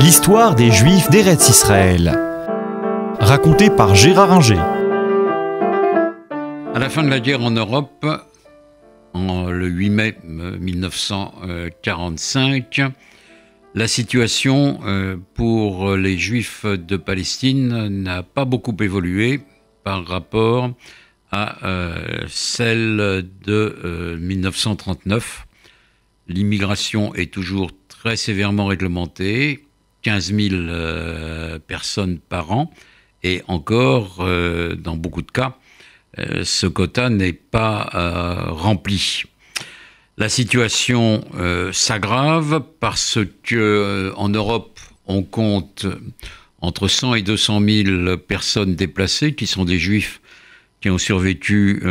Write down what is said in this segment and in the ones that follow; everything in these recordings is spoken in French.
L'histoire des Juifs d'Eretz Israël. Racontée par Gérard Inger. À la fin de la guerre en Europe, en le 8 mai 1945, euh, la situation euh, pour les Juifs de Palestine n'a pas beaucoup évolué par rapport à euh, celle de 1939. L'immigration est toujours très sévèrement réglementée. 15 000 euh, personnes par an. Et encore, euh, dans beaucoup de cas, euh, ce quota n'est pas rempli. La situation s'aggrave parce que en Europe, on compte entre 100 et 200 000 personnes déplacées qui sont des juifs qui ont survécu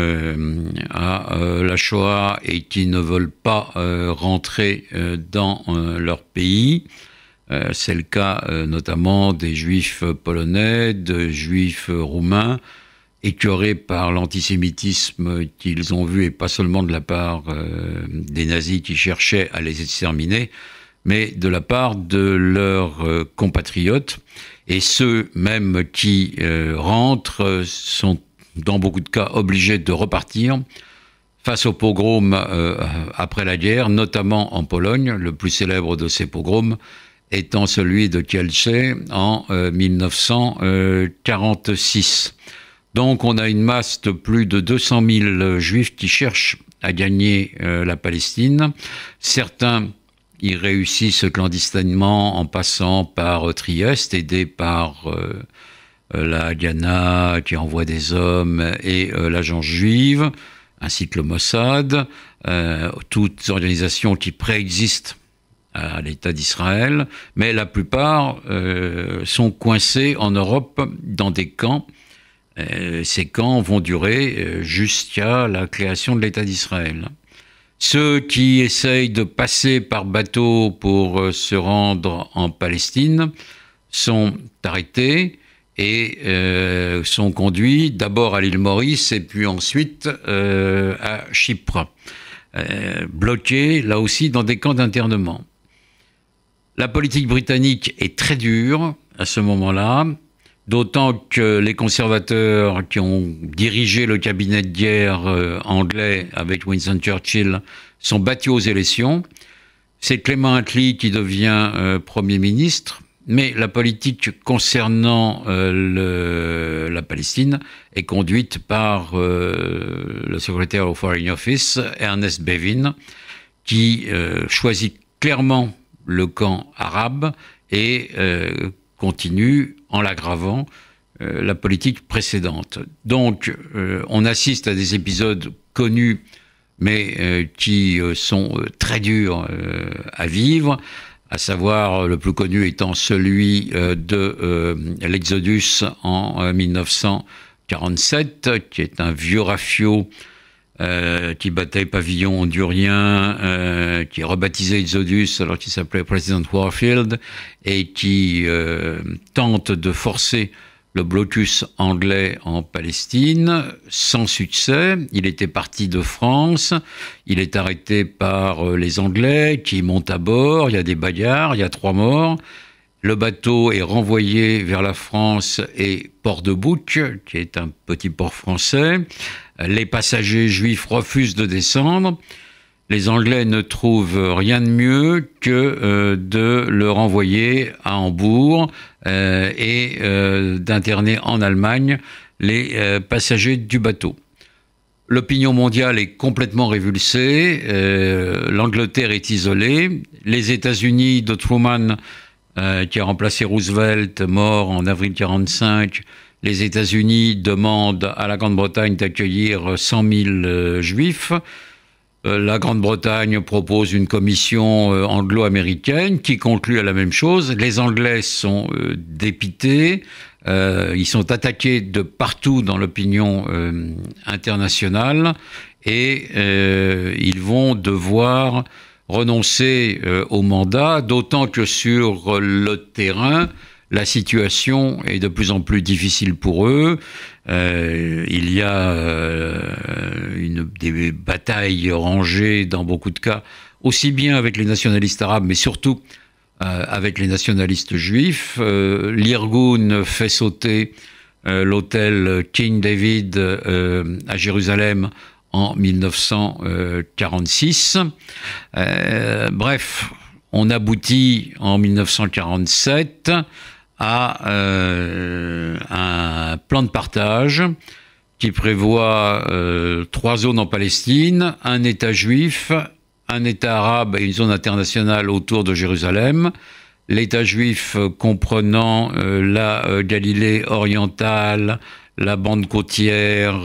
à la Shoah et qui ne veulent pas rentrer dans leur pays. Euh, c'est le cas euh, notamment des juifs polonais, de juifs roumains, écœurés par l'antisémitisme qu'ils ont vu, et pas seulement de la part euh, des nazis qui cherchaient à les exterminer, mais de la part de leurs compatriotes. Et ceux même qui rentrent sont dans beaucoup de cas obligés de repartir face aux pogroms après la guerre, notamment en Pologne, le plus célèbre de ces pogroms, étant celui de Kielce en 1946. Euh, euh, Donc on a une masse de plus de 200 000 juifs qui cherchent à gagner euh, la Palestine. Certains y réussissent clandestinement en passant par Trieste, aidés par la Ghana qui envoie des hommes et l'agence juive, ainsi que le Mossad, toutes organisations qui préexistent à l'État d'Israël, mais la plupart euh, sont coincés en Europe dans des camps. Euh, ces camps vont durer euh, jusqu'à la création de l'État d'Israël. Ceux qui essayent de passer par bateau pour se rendre en Palestine sont arrêtés et sont conduits d'abord à l'île Maurice et puis ensuite à Chypre, bloqués là aussi dans des camps d'internement. La politique britannique est très dure à ce moment-là, d'autant que les conservateurs qui ont dirigé le cabinet de guerre euh, anglais avec Winston Churchill sont battus aux élections. C'est Clement Attlee qui devient euh, Premier ministre, mais la politique concernant euh, la Palestine est conduite par le secrétaire au Foreign Office, Ernest Bevin, qui choisit clairement le camp arabe et euh, continue, en l'aggravant, euh, la politique précédente. Donc, euh, on assiste à des épisodes connus, mais qui sont très durs à vivre, à savoir le plus connu étant celui de l'Exodus en 1947, qui est un vieux rafio euh, qui battait Pavillon hondurien, euh, qui rebaptisé Exodus alors qu'il s'appelait President Warfield, et qui euh, tente de forcer le blocus anglais en Palestine, sans succès. Il était parti de France, il est arrêté par euh, les Anglais qui montent à bord, il y a des bagarres, il y a trois morts. Le bateau est renvoyé vers la France et Port de Bouc, qui est un petit port français les passagers juifs refusent de descendre. Les Anglais ne trouvent rien de mieux que euh, de le renvoyer à Hambourg euh, et euh, d'interner en Allemagne les passagers du bateau. L'opinion mondiale est complètement révulsée, l'Angleterre est isolée, les États-Unis de Truman, qui a remplacé Roosevelt, mort en avril 1945, les États-Unis demandent à la Grande-Bretagne d'accueillir 100 000 euh, juifs. Euh, la Grande-Bretagne propose une commission euh, anglo-américaine qui conclut à la même chose. Les Anglais sont dépités, ils sont attaqués de partout dans l'opinion internationale et ils vont devoir renoncer au mandat, d'autant que sur le terrain, la situation est de plus en plus difficile pour eux. Euh, il y a euh, une, des batailles rangées dans beaucoup de cas, aussi bien avec les nationalistes arabes, mais surtout euh, avec les nationalistes juifs. L'Irgun fait sauter l'hôtel King David à Jérusalem en 1946. bref, on aboutit en 1947 à euh, un plan de partage qui prévoit euh, trois zones en Palestine, un État juif, un État arabe et une zone internationale autour de Jérusalem. L'État juif comprenant euh, la Galilée orientale, la bande côtière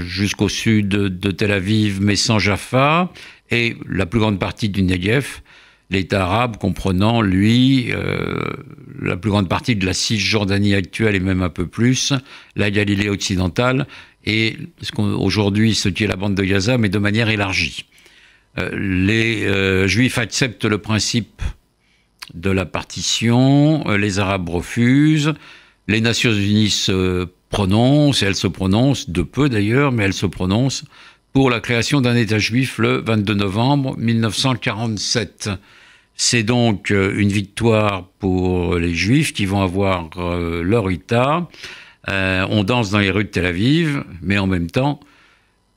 jusqu'au sud de, de Tel Aviv, mais sans Jaffa, et la plus grande partie du Negev l'État arabe comprenant, lui, euh, la plus grande partie de la Cisjordanie actuelle et même un peu plus, la Galilée occidentale et aujourd'hui ce qui est la bande de Gaza, mais de manière élargie. Euh, les euh, Juifs acceptent le principe de la partition, les Arabes refusent, les Nations Unies se prononcent, et elles se prononcent, de peu d'ailleurs, mais elles se prononcent pour la création d'un État juif le 22 novembre 1947. C'est donc euh, une victoire pour les Juifs qui vont avoir euh, leur État. Euh, on danse dans les rues de Tel Aviv, mais en même temps,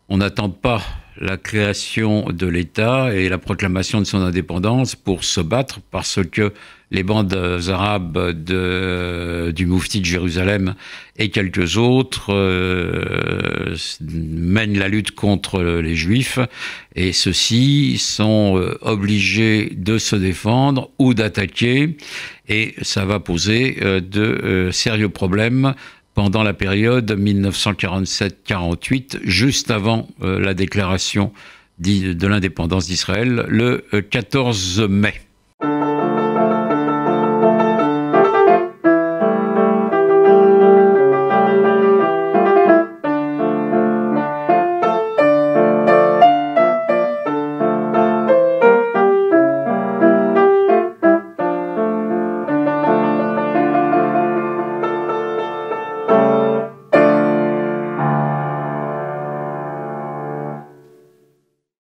on n'attend pas la création de l'État et la proclamation de son indépendance pour se battre parce que les bandes arabes de, du Moufti de Jérusalem et quelques autres euh, mènent la lutte contre les Juifs et ceux-ci sont euh, obligés de se défendre ou d'attaquer et ça va poser euh, de sérieux problèmes pendant la période 1947-48, juste avant la déclaration de l'indépendance d'Israël, le 14 mai.